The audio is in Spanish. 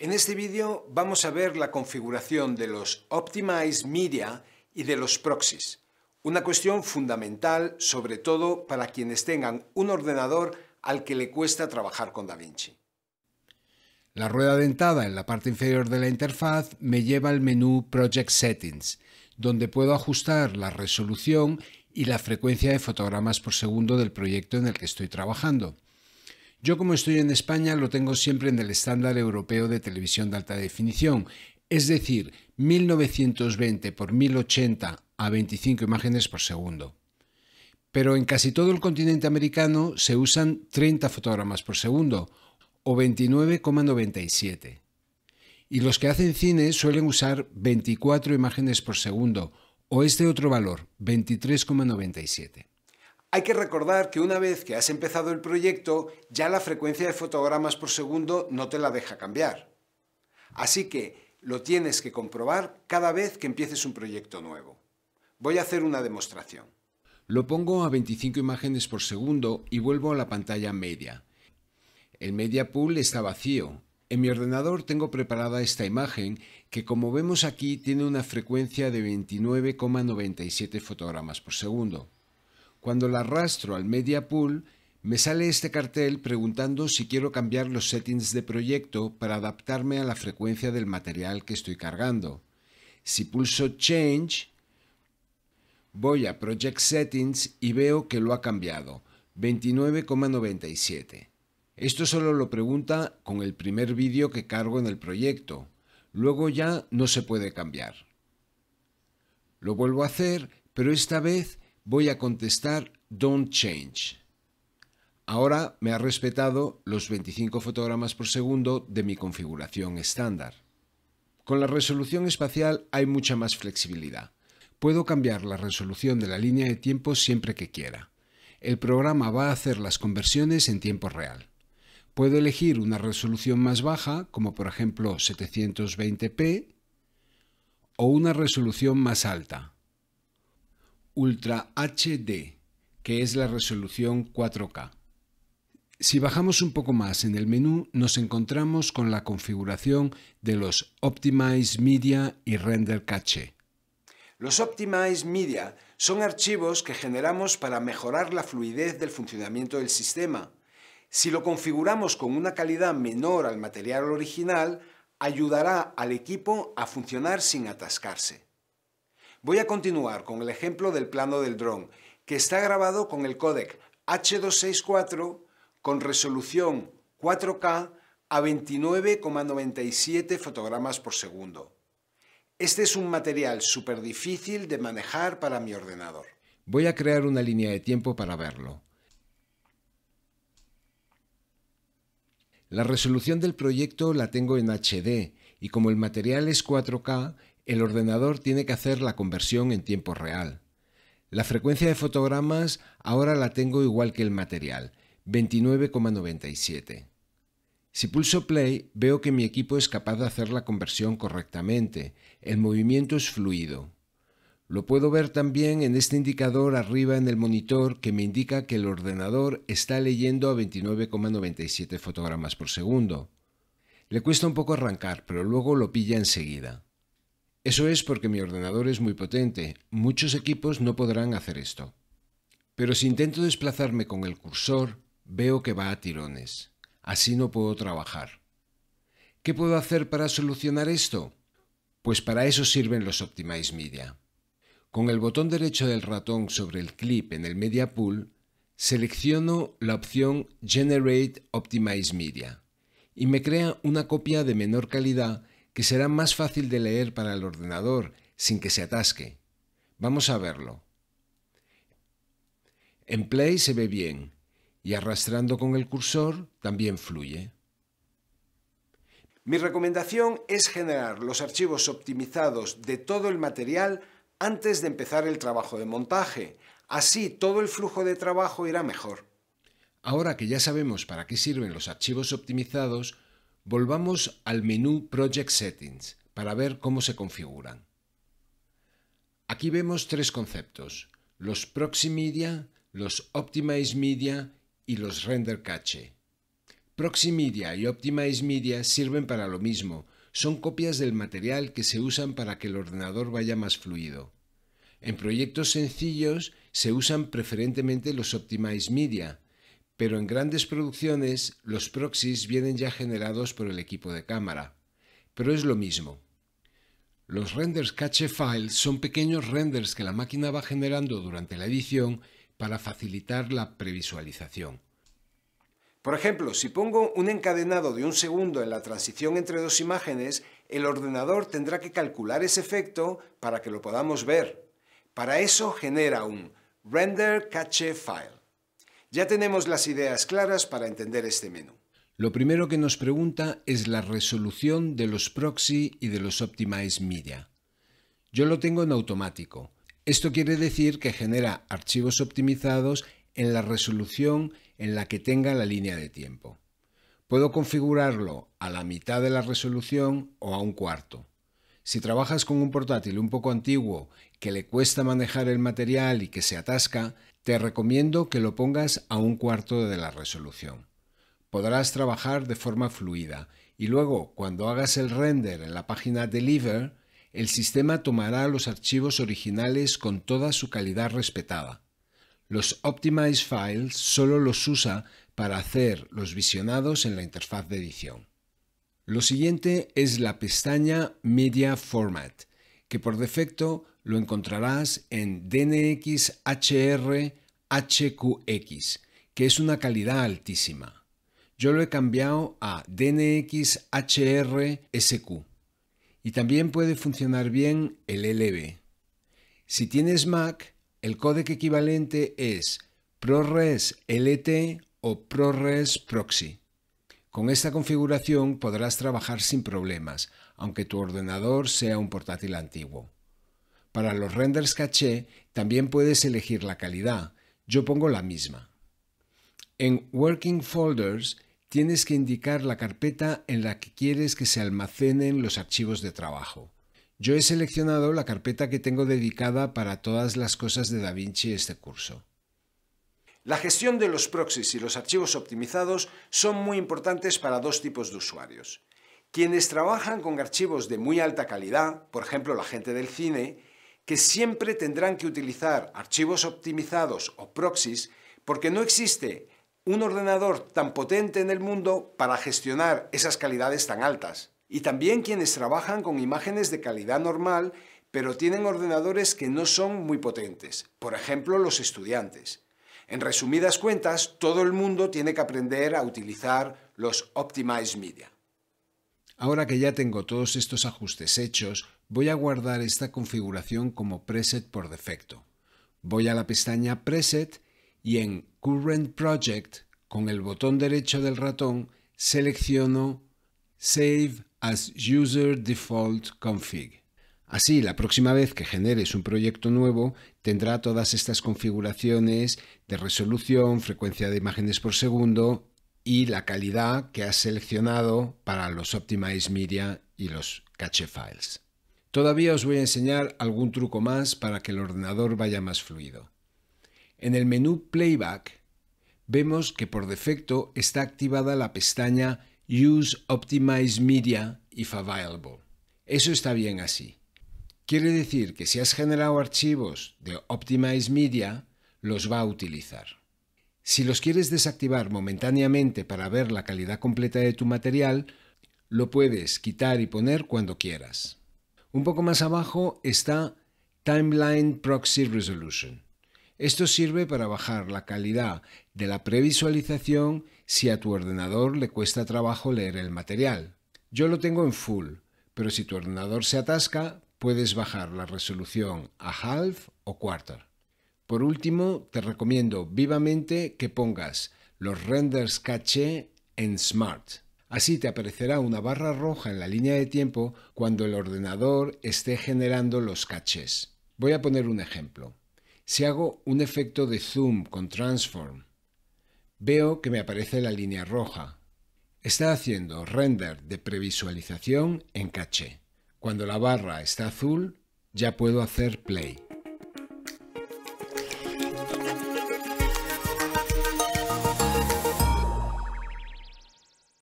En este vídeo vamos a ver la configuración de los Optimize Media y de los proxies, una cuestión fundamental sobre todo para quienes tengan un ordenador al que le cuesta trabajar con DaVinci. La rueda dentada en la parte inferior de la interfaz me lleva al menú Project Settings, donde puedo ajustar la resolución y la frecuencia de fotogramas por segundo del proyecto en el que estoy trabajando yo como estoy en España lo tengo siempre en el estándar europeo de televisión de alta definición, es decir, 1920 por 1080 a 25 imágenes por segundo. Pero en casi todo el continente americano se usan 30 fotogramas por segundo o 29,97. Y los que hacen cine suelen usar 24 imágenes por segundo o este otro valor, 23,97. Hay que recordar que una vez que has empezado el proyecto, ya la frecuencia de fotogramas por segundo no te la deja cambiar. Así que lo tienes que comprobar cada vez que empieces un proyecto nuevo. Voy a hacer una demostración. Lo pongo a 25 imágenes por segundo y vuelvo a la pantalla media. El media pool está vacío. En mi ordenador tengo preparada esta imagen que como vemos aquí tiene una frecuencia de 29,97 fotogramas por segundo. Cuando la arrastro al media pool, me sale este cartel preguntando si quiero cambiar los settings de proyecto para adaptarme a la frecuencia del material que estoy cargando. Si pulso Change, voy a Project Settings y veo que lo ha cambiado, 29,97. Esto solo lo pregunta con el primer vídeo que cargo en el proyecto. Luego ya no se puede cambiar. Lo vuelvo a hacer, pero esta vez voy a contestar Don't Change. Ahora me ha respetado los 25 fotogramas por segundo de mi configuración estándar. Con la resolución espacial hay mucha más flexibilidad. Puedo cambiar la resolución de la línea de tiempo siempre que quiera. El programa va a hacer las conversiones en tiempo real. Puedo elegir una resolución más baja, como por ejemplo 720p, o una resolución más alta, Ultra HD, que es la resolución 4K. Si bajamos un poco más en el menú, nos encontramos con la configuración de los Optimize Media y Render Cache. Los Optimize Media son archivos que generamos para mejorar la fluidez del funcionamiento del sistema. Si lo configuramos con una calidad menor al material original, ayudará al equipo a funcionar sin atascarse. Voy a continuar con el ejemplo del plano del dron, que está grabado con el códec H264 con resolución 4K a 29,97 fotogramas por segundo. Este es un material súper difícil de manejar para mi ordenador. Voy a crear una línea de tiempo para verlo. La resolución del proyecto la tengo en HD y como el material es 4K, el ordenador tiene que hacer la conversión en tiempo real. La frecuencia de fotogramas ahora la tengo igual que el material, 29,97. Si pulso play, veo que mi equipo es capaz de hacer la conversión correctamente, el movimiento es fluido. Lo puedo ver también en este indicador arriba en el monitor que me indica que el ordenador está leyendo a 29,97 fotogramas por segundo. Le cuesta un poco arrancar, pero luego lo pilla enseguida. Eso es porque mi ordenador es muy potente. Muchos equipos no podrán hacer esto. Pero si intento desplazarme con el cursor, veo que va a tirones. Así no puedo trabajar. ¿Qué puedo hacer para solucionar esto? Pues para eso sirven los Optimize Media. Con el botón derecho del ratón sobre el clip en el Media Pool, selecciono la opción Generate Optimize Media y me crea una copia de menor calidad que será más fácil de leer para el ordenador sin que se atasque. Vamos a verlo. En Play se ve bien y arrastrando con el cursor también fluye. Mi recomendación es generar los archivos optimizados de todo el material antes de empezar el trabajo de montaje. Así todo el flujo de trabajo irá mejor. Ahora que ya sabemos para qué sirven los archivos optimizados, Volvamos al menú Project Settings para ver cómo se configuran. Aquí vemos tres conceptos, los Proxy Media, los Optimize Media y los Render Cache. Proxy Media y Optimize Media sirven para lo mismo, son copias del material que se usan para que el ordenador vaya más fluido. En proyectos sencillos se usan preferentemente los Optimize Media, pero en grandes producciones los proxies vienen ya generados por el equipo de cámara. Pero es lo mismo. Los renders cache file son pequeños renders que la máquina va generando durante la edición para facilitar la previsualización. Por ejemplo, si pongo un encadenado de un segundo en la transición entre dos imágenes, el ordenador tendrá que calcular ese efecto para que lo podamos ver. Para eso genera un render cache file. Ya tenemos las ideas claras para entender este menú. Lo primero que nos pregunta es la resolución de los proxy y de los optimized media. Yo lo tengo en automático. Esto quiere decir que genera archivos optimizados en la resolución en la que tenga la línea de tiempo. Puedo configurarlo a la mitad de la resolución o a un cuarto. Si trabajas con un portátil un poco antiguo que le cuesta manejar el material y que se atasca, te recomiendo que lo pongas a un cuarto de la resolución. Podrás trabajar de forma fluida y luego, cuando hagas el render en la página Deliver, el sistema tomará los archivos originales con toda su calidad respetada. Los Optimize Files solo los usa para hacer los visionados en la interfaz de edición. Lo siguiente es la pestaña Media Format, que por defecto lo encontrarás en dnxhrhqx, que es una calidad altísima. Yo lo he cambiado a DNXHRSQ, Y también puede funcionar bien el LB. Si tienes Mac, el codec equivalente es ProRes LT o ProRes Proxy. Con esta configuración podrás trabajar sin problemas, aunque tu ordenador sea un portátil antiguo. Para los renders caché también puedes elegir la calidad. Yo pongo la misma. En Working Folders tienes que indicar la carpeta en la que quieres que se almacenen los archivos de trabajo. Yo he seleccionado la carpeta que tengo dedicada para todas las cosas de DaVinci este curso. La gestión de los proxies y los archivos optimizados son muy importantes para dos tipos de usuarios. Quienes trabajan con archivos de muy alta calidad, por ejemplo la gente del cine, que siempre tendrán que utilizar archivos optimizados o proxies porque no existe un ordenador tan potente en el mundo para gestionar esas calidades tan altas. Y también quienes trabajan con imágenes de calidad normal pero tienen ordenadores que no son muy potentes, por ejemplo los estudiantes. En resumidas cuentas, todo el mundo tiene que aprender a utilizar los Optimized Media. Ahora que ya tengo todos estos ajustes hechos, Voy a guardar esta configuración como preset por defecto. Voy a la pestaña Preset y en Current Project, con el botón derecho del ratón, selecciono Save as User Default Config. Así, la próxima vez que generes un proyecto nuevo, tendrá todas estas configuraciones de resolución, frecuencia de imágenes por segundo y la calidad que has seleccionado para los Optimize Media y los Cache Files. Todavía os voy a enseñar algún truco más para que el ordenador vaya más fluido. En el menú Playback vemos que por defecto está activada la pestaña Use Optimize Media if available. Eso está bien así. Quiere decir que si has generado archivos de Optimize Media, los va a utilizar. Si los quieres desactivar momentáneamente para ver la calidad completa de tu material, lo puedes quitar y poner cuando quieras. Un poco más abajo está Timeline Proxy Resolution. Esto sirve para bajar la calidad de la previsualización si a tu ordenador le cuesta trabajo leer el material. Yo lo tengo en full, pero si tu ordenador se atasca, puedes bajar la resolución a half o quarter. Por último, te recomiendo vivamente que pongas los renders caché en Smart. Así te aparecerá una barra roja en la línea de tiempo cuando el ordenador esté generando los cachés. Voy a poner un ejemplo. Si hago un efecto de zoom con transform, veo que me aparece la línea roja. Está haciendo render de previsualización en caché. Cuando la barra está azul, ya puedo hacer play.